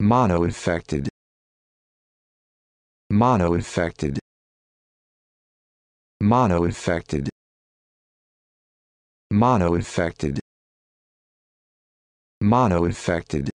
Mono-infected. Mono-infected. Mono-infected. Mono-infected. Mono-infected.